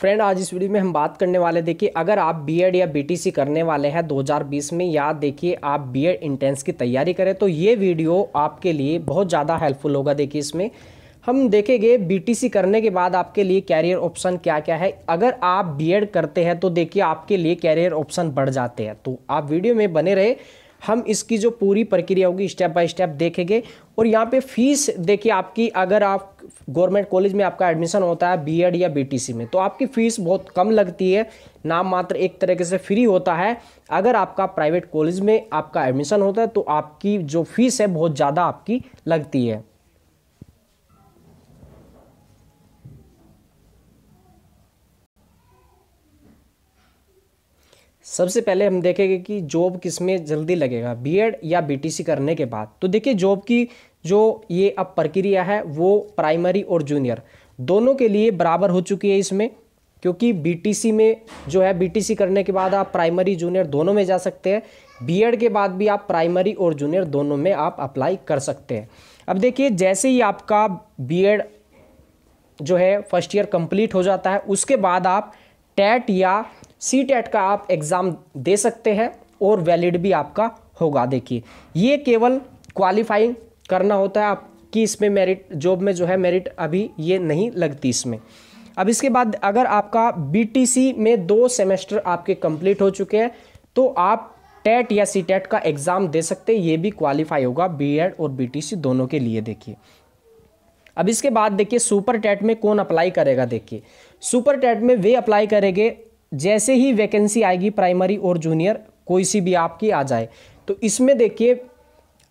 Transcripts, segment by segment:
friend आज इस video में हम बात करने वाले देखिए अगर आप बीएड या बीटीसी करने वाले हैं 2020 में या देखिए आप बीएड इंटेंस की तैयारी करें तो ये वीडियो आपके लिए बहुत ज़्यादा हेल्पफुल होगा देखिए इसमें हम देखेंगे बीटीसी करने के बाद आपके लिए कैरियर ऑप्शन क्या क्या है अगर आप बीएड करते हैं तो देखिए आपके लिए कैरियर ऑप्शन बढ़ जाते हैं तो आप वीडियो में बने रहे हम इसकी जो पूरी प्रक्रिया होगी स्टेप बाय स्टेप देखेंगे और यहाँ पे फीस देखिए आपकी अगर आप गवर्नमेंट कॉलेज में आपका एडमिशन होता है बीएड या बीटीसी में तो आपकी फ़ीस बहुत कम लगती है नाम मात्र एक तरीके से फ्री होता है अगर आपका प्राइवेट कॉलेज में आपका एडमिशन होता है तो आपकी जो फीस है बहुत ज़्यादा आपकी लगती है सबसे पहले हम देखेंगे कि जॉब किस में जल्दी लगेगा बीएड या बीटीसी करने के बाद तो देखिए जॉब की जो ये अब प्रक्रिया है वो प्राइमरी और जूनियर दोनों के लिए बराबर हो चुकी है इसमें क्योंकि बीटीसी में जो है बीटीसी करने के बाद आप प्राइमरी जूनियर दोनों में जा सकते हैं बीएड के बाद भी आप प्राइमरी और जूनियर दोनों में आप अप्लाई कर सकते हैं अब देखिए जैसे ही आपका बीएड जो है फर्स्ट ईयर कंप्लीट हो जाता है उसके बाद आप टैट या सी टेट e का आप एग्ज़ाम दे सकते हैं और वैलिड भी आपका होगा देखिए ये केवल क्वालिफाइंग करना होता है आपकी इसमें मेरिट जॉब में जो है मेरिट अभी ये नहीं लगती इसमें अब इसके बाद अगर आपका बीटीसी में दो सेमेस्टर आपके कंप्लीट हो चुके हैं तो आप टेट e या सी टेट e का एग्ज़ाम दे सकते हैं ये भी क्वालिफाई होगा बीएड और बीटीसी दोनों के लिए देखिए अब इसके बाद देखिए सुपर टेट में कौन अप्लाई करेगा देखिए सुपर टेट में वे अप्लाई करेंगे जैसे ही वैकेंसी आएगी प्राइमरी और जूनियर कोई सी भी आपकी आ जाए तो इसमें देखिए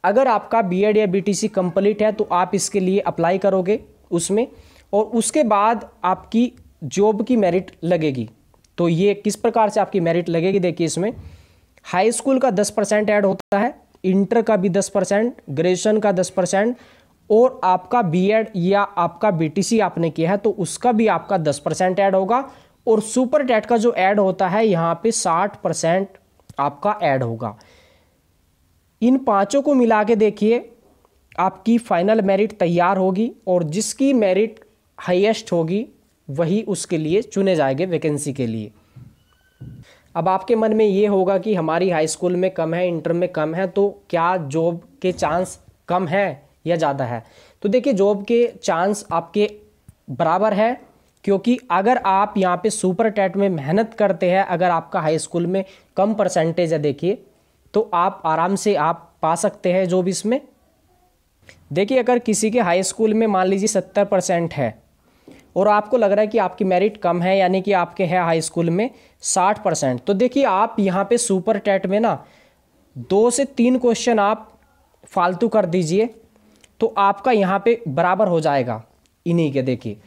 अगर आपका एड या बीटीसी कंप्लीट है तो आप इसके लिए अप्लाई करोगे उसमें और उसके बाद आपकी जॉब की मेरिट लगेगी तो ये किस प्रकार से आपकी मेरिट लगेगी देखिए इसमें हाई स्कूल का दस परसेंट ऐड होता है इंटर का भी दस परसेंट ग्रेजुएशन का दस परसेंट और आपका बीएड या आपका बीटीसी आपने किया है तो उसका भी आपका दस परसेंट ऐड होगा और सुपर डेट का जो ऐड होता है यहाँ पे साठ परसेंट आपका ऐड होगा इन पांचों को मिला के देखिए आपकी फाइनल मेरिट तैयार होगी और जिसकी मेरिट हाईएस्ट होगी वही उसके लिए चुने जाएंगे वैकेंसी के लिए अब आपके मन में ये होगा कि हमारी हाई स्कूल में कम है इंटर में कम है तो क्या जॉब के चांस कम है या ज़्यादा है तो देखिए जॉब के चांस आपके बराबर है क्योंकि अगर आप यहाँ पे सुपर टेट में मेहनत करते हैं अगर आपका हाई स्कूल में कम परसेंटेज है देखिए तो आप आराम से आप पा सकते हैं जो भी इसमें देखिए अगर किसी के हाई स्कूल में मान लीजिए सत्तर परसेंट है और आपको लग रहा है कि आपकी मेरिट कम है यानी कि आपके है हाई स्कूल में साठ परसेंट तो देखिए आप यहाँ पे सुपर टेट में ना दो से तीन क्वेश्चन आप फालतू कर दीजिए तो आपका यहाँ पे बराबर हो जाएगा इन्हीं के देखिए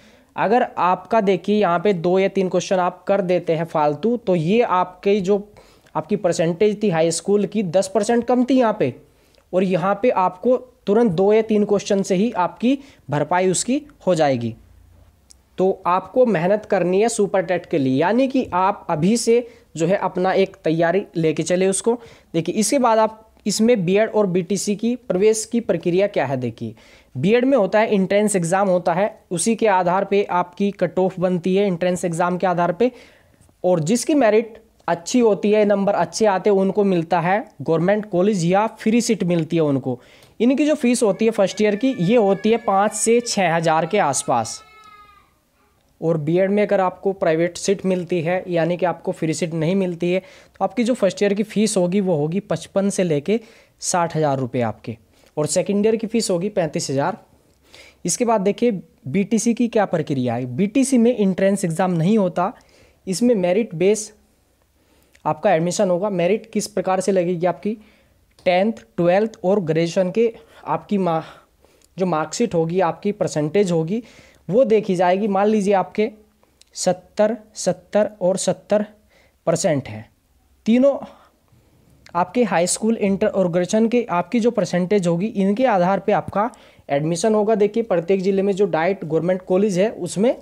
अगर आपका देखिए यहाँ पे दो या तीन क्वेश्चन आप कर देते हैं फालतू तो ये आपके जो आपकी परसेंटेज थी हाई स्कूल की दस परसेंट कम थी यहाँ पे और यहाँ पे आपको तुरंत दो या तीन क्वेश्चन से ही आपकी भरपाई उसकी हो जाएगी तो आपको मेहनत करनी है सुपर टेट के लिए यानी कि आप अभी से जो है अपना एक तैयारी लेके चले उसको देखिए इसके बाद आप इसमें बीएड और बीटीसी की प्रवेश की प्रक्रिया क्या है देखिए बीएड में होता है इंट्रेंस एग्ज़ाम होता है उसी के आधार पे आपकी कट ऑफ बनती है इंट्रेंस एग्ज़ाम के आधार पे और जिसकी मेरिट अच्छी होती है नंबर अच्छे आते हैं उनको मिलता है गवर्नमेंट कॉलेज या फ्री सीट मिलती है उनको इनकी जो फीस होती है फर्स्ट ईयर की ये होती है पाँच से छः हज़ार के आसपास और बी में अगर आपको प्राइवेट सीट मिलती है यानी कि आपको फ्री सीट नहीं मिलती है तो आपकी जो फर्स्ट ईयर की फ़ीस होगी वो होगी पचपन से लेके साठ हज़ार रुपये आपके और सेकेंड ईयर की फ़ीस होगी पैंतीस हज़ार इसके बाद देखिए बी की क्या प्रक्रिया है बी में इंट्रेंस एग्ज़ाम नहीं होता इसमें मेरिट बेस आपका एडमिशन होगा मेरिट किस प्रकार से लगेगी आपकी टेंथ ट्वेल्थ और ग्रेजुएशन के आपकी मा जो मार्कशीट होगी आपकी परसेंटेज होगी वो देखी जाएगी मान लीजिए आपके सत्तर सत्तर और सत्तर परसेंट है तीनों आपके हाई स्कूल इंटर और ग्रेजुएशन के आपकी जो परसेंटेज होगी इनके आधार पे आपका एडमिशन होगा देखिए प्रत्येक ज़िले में जो डाइट गवर्नमेंट कॉलेज है उसमें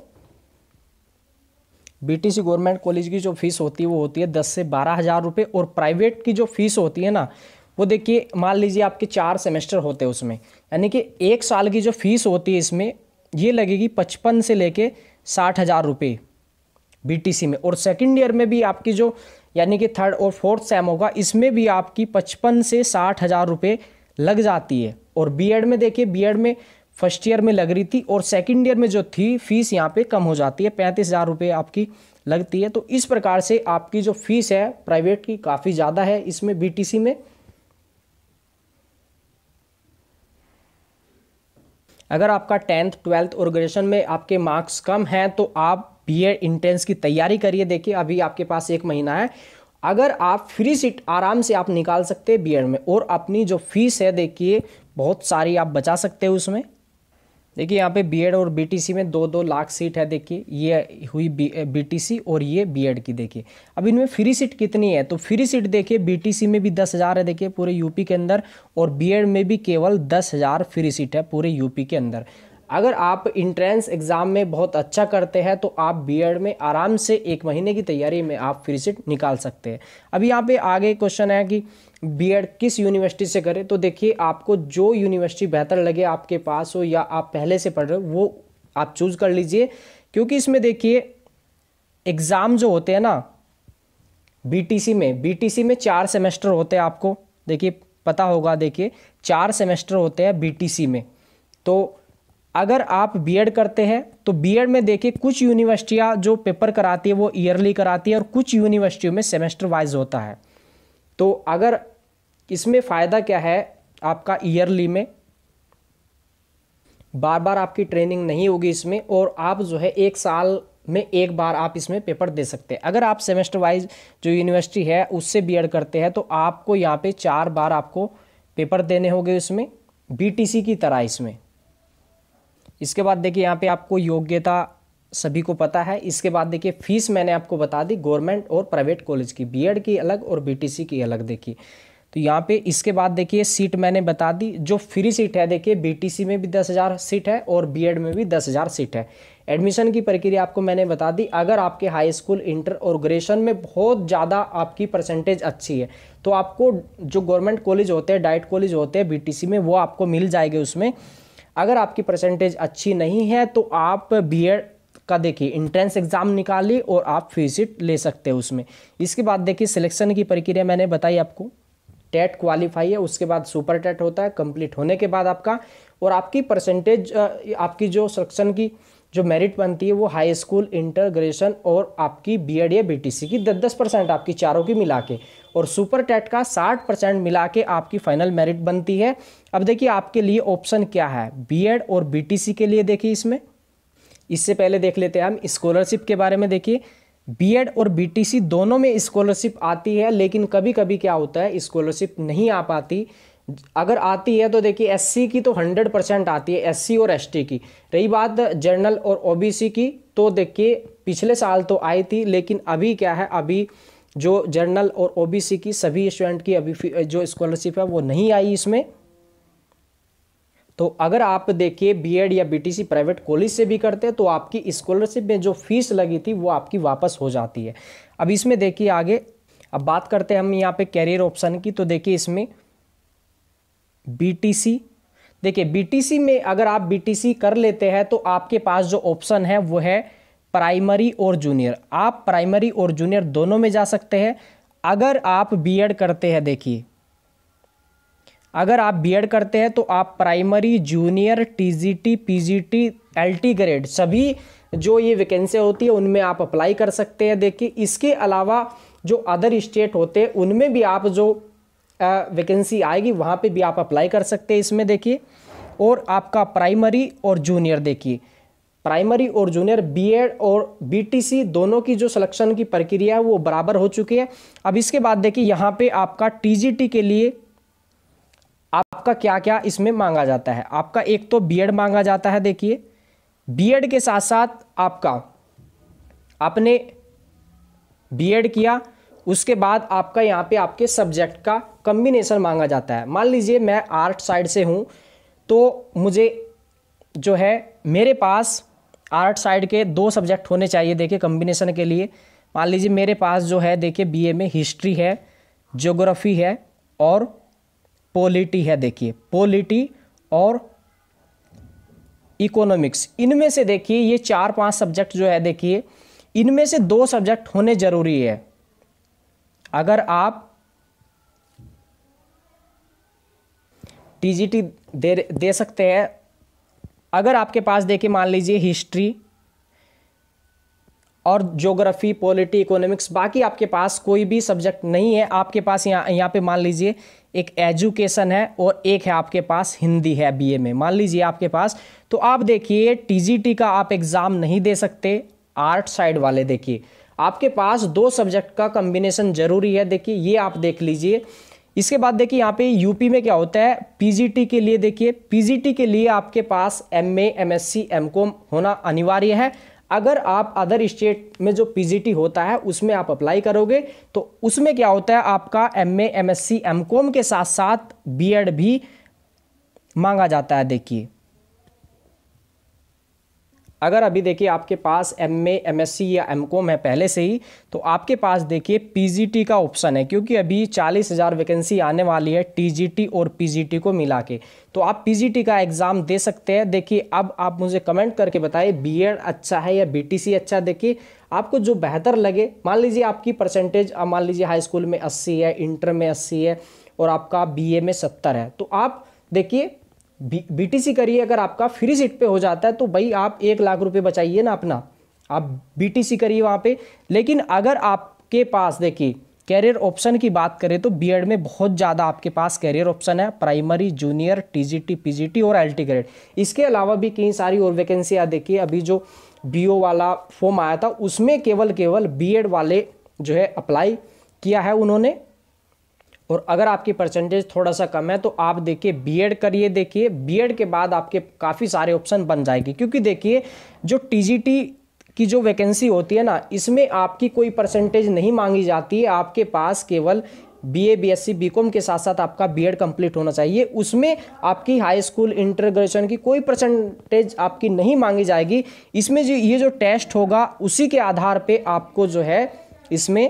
बीटीसी गवर्नमेंट कॉलेज की जो फीस होती है वो होती है दस से बारह हज़ार रुपये और प्राइवेट की जो फीस होती है ना वो देखिए मान लीजिए आपके चार सेमेस्टर होते हैं उसमें यानी कि एक साल की जो फीस होती है इसमें ये लगेगी पचपन से लेके साठ हज़ार रुपये बी में और सेकंड ईयर में भी आपकी जो यानी कि थर्ड और फोर्थ सेम होगा इसमें भी आपकी पचपन से साठ हज़ार रुपये लग जाती है और बी में देखिए बी में फर्स्ट ईयर में लग रही थी और सेकंड ईयर में जो थी फीस यहाँ पे कम हो जाती है पैंतीस हज़ार रुपये आपकी लगती है तो इस प्रकार से आपकी जो फीस है प्राइवेट की काफ़ी ज़्यादा है इसमें बी में अगर आपका टेंथ ट्वेल्थ और ग्रेजुएशन में आपके मार्क्स कम हैं तो आप बी एड इंट्रेंस की तैयारी करिए देखिए अभी आपके पास एक महीना है अगर आप फ्री सीट आराम से आप निकाल सकते हैं बी में और अपनी जो फीस है देखिए बहुत सारी आप बचा सकते हैं उसमें देखिए यहाँ पे बीएड और बीटीसी में दो दो लाख सीट है देखिए ये हुई बीटीसी और ये बीएड की देखिए अब इनमें फ्री सीट कितनी है तो फ्री सीट देखिए बीटीसी में भी दस हज़ार है देखिए पूरे यूपी के अंदर और बीएड में भी केवल दस हज़ार फ्री सीट है पूरे यूपी के अंदर अगर आप इंट्रेंस एग्ज़ाम में बहुत अच्छा करते हैं तो आप बीएड में आराम से एक महीने की तैयारी में आप फ्री से निकाल सकते हैं अब यहाँ पे आगे क्वेश्चन है कि बीएड किस यूनिवर्सिटी से करें तो देखिए आपको जो यूनिवर्सिटी बेहतर लगे आपके पास हो या आप पहले से पढ़ रहे हो वो आप चूज़ कर लीजिए क्योंकि इसमें देखिए एग्ज़ाम जो होते हैं ना बी में बी में चार सेमेस्टर होते हैं आपको देखिए पता होगा देखिए चार सेमेस्टर होते हैं बी में तो अगर आप बीएड करते हैं तो बीएड में देखिए कुछ यूनिवर्सिटियाँ जो पेपर कराती है वो ईयरली कराती है और कुछ यूनिवर्सिटियों में सेमेस्टर वाइज होता है तो अगर इसमें फ़ायदा क्या है आपका ईयरली में बार बार आपकी ट्रेनिंग नहीं होगी इसमें और आप जो है एक साल में एक बार आप इसमें पेपर दे सकते हैं अगर आप सेमेस्टर वाइज जो यूनिवर्सिटी है उससे बी करते हैं तो आपको यहाँ पे चार बार आपको पेपर देने होंगे उसमें बी की तरह इसमें इसके बाद देखिए यहाँ पे आपको योग्यता सभी को पता है इसके बाद देखिए फीस मैंने आपको बता दी गवर्नमेंट और प्राइवेट कॉलेज की बीएड की अलग और बीटीसी की अलग देखिए तो यहाँ पे इसके बाद देखिए सीट मैंने बता दी जो फ्री सीट है देखिए बीटीसी में भी दस हज़ार सीट है और बीएड में भी दस हज़ार सीट है एडमिशन की प्रक्रिया आपको मैंने बता दी अगर आपके हाई स्कूल इंटर और ग्रेजुएशन में बहुत ज़्यादा आपकी परसेंटेज अच्छी है तो आपको जो गवर्नमेंट कॉलेज होते हैं डाइट कॉलेज होते हैं बीटीसी में वो आपको मिल जाएंगे उसमें अगर आपकी परसेंटेज अच्छी नहीं है तो आप बी का देखिए इंट्रेंस एग्ज़ाम निकाली और आप फीसिट ले सकते हैं उसमें इसके बाद देखिए सिलेक्शन की प्रक्रिया मैंने बताई आपको टेट क्वालिफाई है उसके बाद सुपर टेट होता है कंप्लीट होने के बाद आपका और आपकी परसेंटेज आपकी जो सिलेक्शन की जो मेरिट बनती है वो हाई स्कूल इंटर ग्रेजुएशन और आपकी बी एड या बी की दस दस परसेंट आपकी चारों की मिला के और सुपर टेट का साठ परसेंट मिला के आपकी फाइनल मेरिट बनती है अब देखिए आपके लिए ऑप्शन क्या है एड और बी के लिए देखिए इसमें इससे पहले देख लेते हैं हम स्कॉलरशिप के बारे में देखिए एड और बी दोनों में स्कॉलरशिप आती है लेकिन कभी कभी क्या होता है स्कॉलरशिप नहीं आ पाती अगर आती है तो देखिए एससी की तो 100 परसेंट आती है एससी और एसटी की रही बात जनरल और ओबीसी की तो देखिए पिछले साल तो आई थी लेकिन अभी क्या है अभी जो जनरल और ओबीसी की सभी स्टूडेंट की अभी जो स्कॉलरशिप है वो नहीं आई इसमें तो अगर आप देखिए बीएड या बीटीसी प्राइवेट कॉलेज से भी करते हैं तो आपकी स्कॉलरशिप में जो फीस लगी थी वो आपकी वापस हो जाती है अब इसमें देखिए आगे अब बात करते हैं हम यहाँ पे कैरियर ऑप्शन की तो देखिए इसमें बीटीसी देखिए बीटीसी में अगर आप बीटीसी कर लेते हैं तो आपके पास जो ऑप्शन है वो है प्राइमरी और जूनियर आप प्राइमरी और जूनियर दोनों में जा सकते हैं अगर आप बीएड करते हैं देखिए अगर आप बीएड करते हैं तो आप primary junior TGT PGT LT grade सभी जो ये वैकेंसी होती है उनमें आप अप्लाई कर सकते हैं देखिए इसके अलावा जो अदर स्टेट होते हैं उनमें भी आप जो वैकेंसी आएगी वहाँ पे भी आप अप्लाई कर सकते हैं इसमें देखिए और आपका प्राइमरी और जूनियर देखिए प्राइमरी और जूनियर बीएड और बीटीसी दोनों की जो सिलेक्शन की प्रक्रिया है वो बराबर हो चुकी है अब इसके बाद देखिए यहाँ पे आपका टीजीटी के लिए आपका क्या क्या इसमें मांगा जाता है आपका एक तो बीएड मांगा जाता है देखिए बीएड के साथ साथ आपका आपने बीएड किया उसके बाद आपका यहाँ पे आपके सब्जेक्ट का कम्बिनेसन मांगा जाता है मान लीजिए मैं आर्ट साइड से हूँ तो मुझे जो है मेरे पास आर्ट साइड के दो सब्जेक्ट होने चाहिए देखिए कम्बिनेसन के लिए मान लीजिए मेरे पास जो है देखिए बी में हिस्ट्री है जोग्राफ़ी है और पोलिटी है देखिए पोलिटी और इकोनॉमिक्स इनमें से देखिए ये चार पांच सब्जेक्ट जो है देखिए इनमें से दो सब्जेक्ट होने ज़रूरी है अगर आप टीजीटी दे दे सकते हैं अगर आपके पास देखिए मान लीजिए हिस्ट्री और ज्योग्राफी पॉलिटी इकोनॉमिक्स बाकी आपके पास कोई भी सब्जेक्ट नहीं है आपके पास यहाँ यहाँ पे मान लीजिए एक एजुकेशन है और एक है आपके पास हिंदी है बीए में मान लीजिए आपके पास तो आप देखिए टीजीटी का आप एग्ज़ाम नहीं दे सकते आर्ट साइड वाले देखिए आपके पास दो सब्जेक्ट का कम्बिनेशन जरूरी है देखिए ये आप देख लीजिए इसके बाद देखिए यहाँ पे यूपी में क्या होता है पीजीटी के लिए देखिए पीजीटी के लिए आपके पास M A M S C M com होना अनिवार्य है अगर आप अदर स्टेट में जो पीजीटी होता है उसमें आप अप्लाई करोगे तो उसमें क्या होता है आपका M A M S C M com के साथ साथ बीएड भी मांगा जाता है देखिए अगर अभी देखिए आपके पास M A M S C या एम कॉम है पहले से ही तो आपके पास देखिए पी जी टी का ऑप्शन है क्योंकि अभी चालीस हज़ार वैकेंसी आने वाली है टी जी टी और पी जी टी को मिला के तो आप पी जी टी का एग्ज़ाम दे सकते हैं देखिए अब आप मुझे कमेंट करके बताइए बी एड अच्छा है या बी टी सी अच्छा देखिए आपको जो बेहतर लगे मान लीजिए आपकी परसेंटेज मान लीजिए हाई स्कूल में अस्सी है इंटर में अस्सी है और आपका बी ए में सत्तर है तो आप देखिए बी टी करिए अगर आपका फ्री सीट पे हो जाता है तो भाई आप एक लाख रुपए बचाइए ना अपना आप बी करिए वहाँ पे लेकिन अगर आपके पास देखिए कैरियर ऑप्शन की बात करें तो बीएड में बहुत ज़्यादा आपके पास कैरियर ऑप्शन है प्राइमरी जूनियर टीजीटी पीजीटी और एल ग्रेड इसके अलावा भी कई सारी और वैकेंसियाँ देखिए अभी जो बी वाला फॉर्म आया था उसमें केवल केवल बी वाले जो है अप्लाई किया है उन्होंने और अगर आपकी परसेंटेज थोड़ा सा कम है तो आप देखिए बीएड करिए देखिए बीएड के बाद आपके काफ़ी सारे ऑप्शन बन जाएगी क्योंकि देखिए जो टीजीटी की जो वैकेंसी होती है ना इसमें आपकी कोई परसेंटेज नहीं मांगी जाती है आपके पास केवल B A B S C B com के साथ साथ आपका बी एड कम्प्लीट होना चाहिए उसमें आपकी हाई स्कूल इंटर ग्रेजुएशन की कोई परसेंटेज आपकी नहीं मांगी जाएगी इसमें जो ये जो टेस्ट होगा उसी के आधार पे आपको जो है इसमें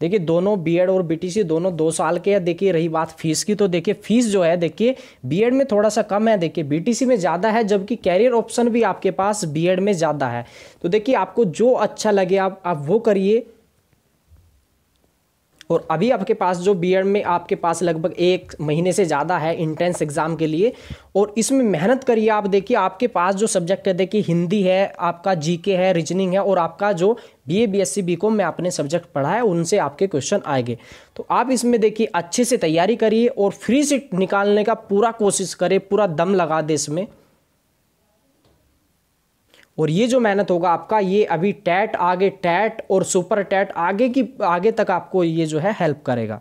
देखिए दोनों बीएड और बीटीसी दोनों दो साल के हैं देखिए रही बात फीस की तो देखिए फीस जो है देखिए बीएड में थोड़ा सा कम है देखिए बीटीसी में ज़्यादा है जबकि कैरियर ऑप्शन भी आपके पास बीएड में ज़्यादा है तो देखिए आपको जो अच्छा लगे आप आप वो करिए और अभी आपके पास जो बी में आपके पास लगभग एक महीने से ज़्यादा है इंट्रेंस एग्ज़ाम के लिए और इसमें मेहनत करिए आप देखिए आपके पास जो सब्जेक्ट है देखिए हिंदी है आपका जीके है रीजनिंग है और आपका जो B A B S C B को में आपने सब्जेक्ट पढ़ा है उनसे आपके क्वेश्चन आएंगे तो आप इसमें देखिए अच्छे से तैयारी करिए और फ्री सीट निकालने का पूरा कोशिश करें पूरा दम लगा दें इसमें और ये जो मेहनत होगा आपका ये अभी टैट आगे टैट और सुपर टैट आगे की आगे तक आपको ये जो है हेल्प करेगा